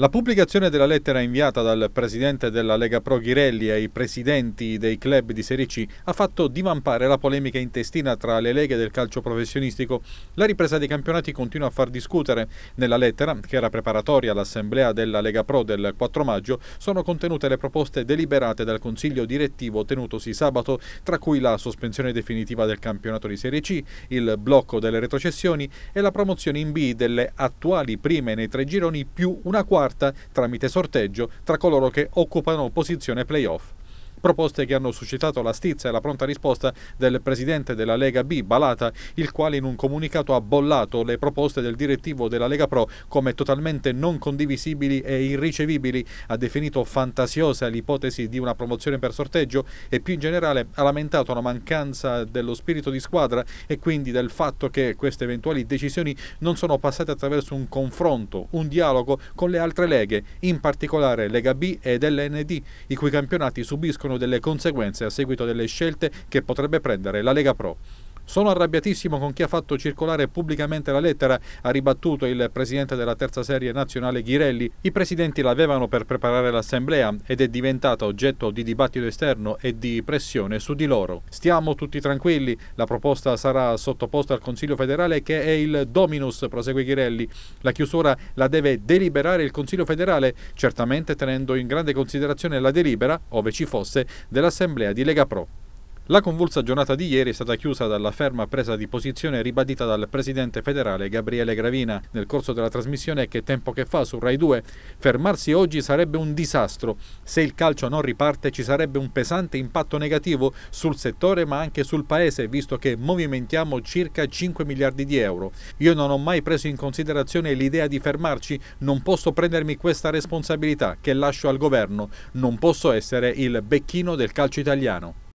La pubblicazione della lettera inviata dal presidente della Lega Pro Ghirelli ai presidenti dei club di Serie C ha fatto divampare la polemica intestina tra le leghe del calcio professionistico. La ripresa dei campionati continua a far discutere. Nella lettera, che era preparatoria all'assemblea della Lega Pro del 4 maggio, sono contenute le proposte deliberate dal consiglio direttivo tenutosi sabato, tra cui la sospensione definitiva del campionato di Serie C, il blocco delle retrocessioni e la promozione in B delle attuali prime nei tre gironi più una quarta quarta tramite sorteggio tra coloro che occupano posizione playoff. Proposte che hanno suscitato la stizza e la pronta risposta del presidente della Lega B, Balata, il quale in un comunicato ha bollato le proposte del direttivo della Lega Pro come totalmente non condivisibili e irricevibili, ha definito fantasiosa l'ipotesi di una promozione per sorteggio e più in generale ha lamentato la mancanza dello spirito di squadra e quindi del fatto che queste eventuali decisioni non sono passate attraverso un confronto, un dialogo con le altre leghe, in particolare Lega B ed LND, i cui campionati subiscono nascono delle conseguenze a seguito delle scelte che potrebbe prendere la Lega Pro. Sono arrabbiatissimo con chi ha fatto circolare pubblicamente la lettera, ha ribattuto il presidente della terza serie nazionale Ghirelli. I presidenti l'avevano per preparare l'assemblea ed è diventata oggetto di dibattito esterno e di pressione su di loro. Stiamo tutti tranquilli, la proposta sarà sottoposta al Consiglio federale che è il dominus, prosegue Ghirelli. La chiusura la deve deliberare il Consiglio federale, certamente tenendo in grande considerazione la delibera, ove ci fosse, dell'assemblea di Lega Pro. La convulsa giornata di ieri è stata chiusa dalla ferma presa di posizione ribadita dal presidente federale Gabriele Gravina nel corso della trasmissione Che tempo che fa su Rai 2. Fermarsi oggi sarebbe un disastro. Se il calcio non riparte ci sarebbe un pesante impatto negativo sul settore ma anche sul paese visto che movimentiamo circa 5 miliardi di euro. Io non ho mai preso in considerazione l'idea di fermarci, non posso prendermi questa responsabilità che lascio al governo, non posso essere il becchino del calcio italiano.